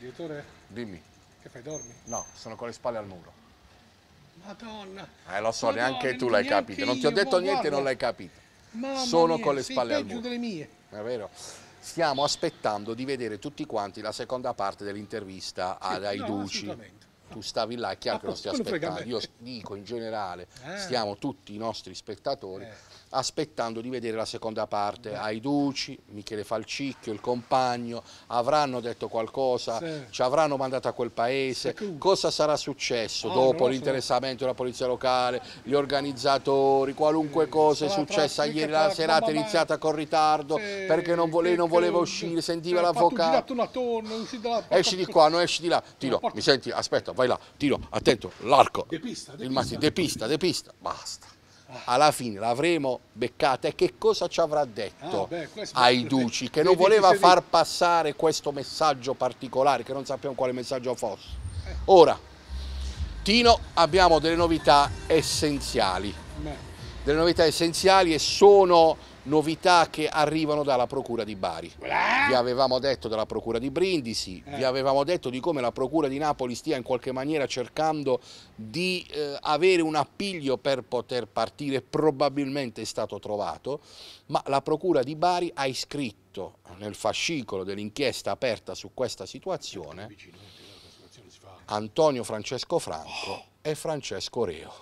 Direttore? Dimmi. Che fai, dormi? No, sono con le spalle al muro. Madonna. Eh, lo so, Madonna, neanche tu l'hai capito. Non ti ho detto niente e non l'hai capito. Mamma sono mia, con le spalle al muro. delle mie. È vero. Stiamo aspettando di vedere tutti quanti la seconda parte dell'intervista sì, ad Aiduci. No, tu stavi là, è chiaro ah, che non stai aspettando, io dico in generale, ah. stiamo tutti i nostri spettatori eh. aspettando di vedere la seconda parte, Aiduci, Michele Falcicchio, il compagno, avranno detto qualcosa, sì. ci avranno mandato a quel paese, sì. cosa sarà successo ah, dopo l'interessamento della polizia locale, gli organizzatori, qualunque sì. cosa è successa ieri la serata è iniziata con ritardo perché non lei non voleva uscire, sentiva cioè, l'avvocato, esci di qua, non esci di là, Tino, mi senti, aspetta, vai là, tiro, attento, l'arco. Depista, depista. Depista, depista, basta. Alla fine l'avremo beccata e che cosa ci avrà detto ah, beh, ai Duci che non voleva far passare questo messaggio particolare, che non sappiamo quale messaggio fosse. Eh. Ora, Tino, abbiamo delle novità essenziali. Beh delle novità essenziali e sono novità che arrivano dalla Procura di Bari. Vi avevamo detto della Procura di Brindisi, eh. vi avevamo detto di come la Procura di Napoli stia in qualche maniera cercando di eh, avere un appiglio per poter partire, probabilmente è stato trovato, ma la Procura di Bari ha iscritto nel fascicolo dell'inchiesta aperta su questa situazione Antonio Francesco Franco oh. e Francesco Reo.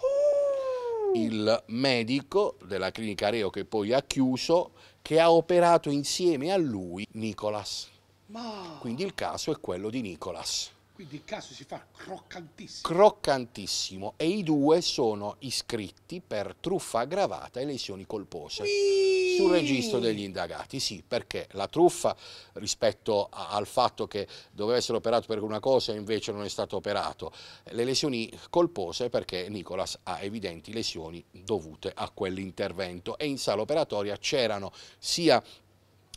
Mm. il medico della clinica Reo che poi ha chiuso, che ha operato insieme a lui Nicolas. Ma... Quindi il caso è quello di Nicolas. Quindi il caso si fa croccantissimo. Croccantissimo. E i due sono iscritti per truffa aggravata e lesioni colpose. Iii. Sul registro degli indagati, sì, perché la truffa rispetto a, al fatto che doveva essere operato per una cosa e invece non è stato operato. Le lesioni colpose perché Nicolas ha evidenti lesioni dovute a quell'intervento e in sala operatoria c'erano sia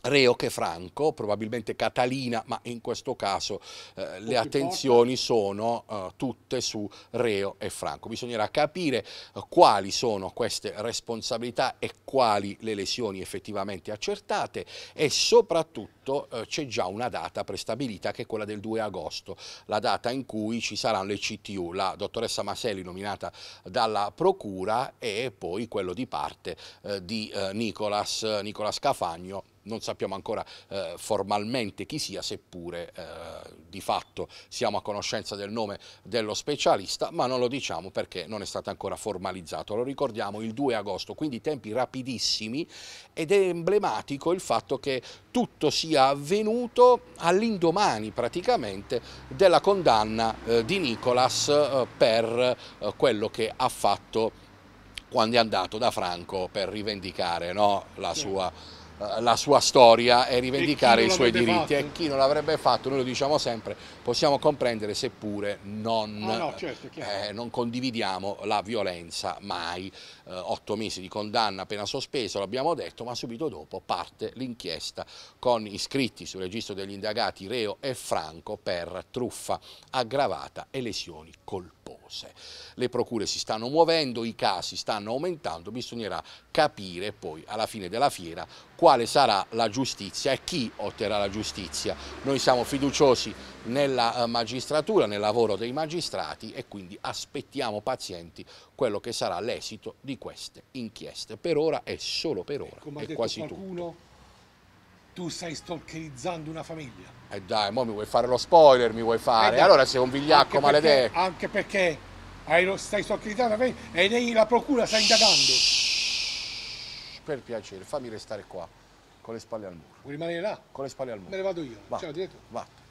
reo che Franco, probabilmente Catalina, ma in questo caso eh, le attenzioni sono eh, tutte su reo e Franco. Bisognerà capire eh, quali sono queste responsabilità e quali le lesioni effettivamente accertate e soprattutto eh, c'è già una data prestabilita che è quella del 2 agosto, la data in cui ci saranno le CTU, la dottoressa Maselli nominata dalla Procura e poi quello di parte eh, di eh, Nicolas, Nicolas Cafagno non sappiamo ancora eh, formalmente chi sia, seppure eh, di fatto siamo a conoscenza del nome dello specialista, ma non lo diciamo perché non è stato ancora formalizzato. Lo ricordiamo il 2 agosto, quindi tempi rapidissimi ed è emblematico il fatto che tutto sia avvenuto all'indomani praticamente della condanna eh, di Nicolas eh, per eh, quello che ha fatto quando è andato da Franco per rivendicare no, la sua eh, la sua storia e rivendicare e i suoi diritti fatto. e chi non l'avrebbe fatto, noi lo diciamo sempre, possiamo comprendere seppure non, oh no, certo, eh, non condividiamo la violenza mai. Eh, otto mesi di condanna, appena sospeso, l'abbiamo detto, ma subito dopo parte l'inchiesta con iscritti sul registro degli indagati Reo e Franco per truffa aggravata e lesioni colpose. Le procure si stanno muovendo, i casi stanno aumentando, bisognerà capire poi alla fine della fiera quale quale sarà la giustizia e chi otterrà la giustizia. Noi siamo fiduciosi nella eh, magistratura, nel lavoro dei magistrati e quindi aspettiamo pazienti quello che sarà l'esito di queste inchieste. Per ora e solo per ora Come ecco, è quasi qualcuno, tutto. Tu stai stalkerizzando una famiglia. E eh dai, mo mi vuoi fare lo spoiler, mi vuoi fare. Eh dai, allora sei un vigliacco anche maledetto. Perché, anche perché stai stalkerizzando una famiglia e lei la procura sta indagando. per piacere, fammi restare qua con le spalle al muro. Vuoi rimanere là? Con le spalle al muro. Me ne vado io. Va. Ciao direttore. Va.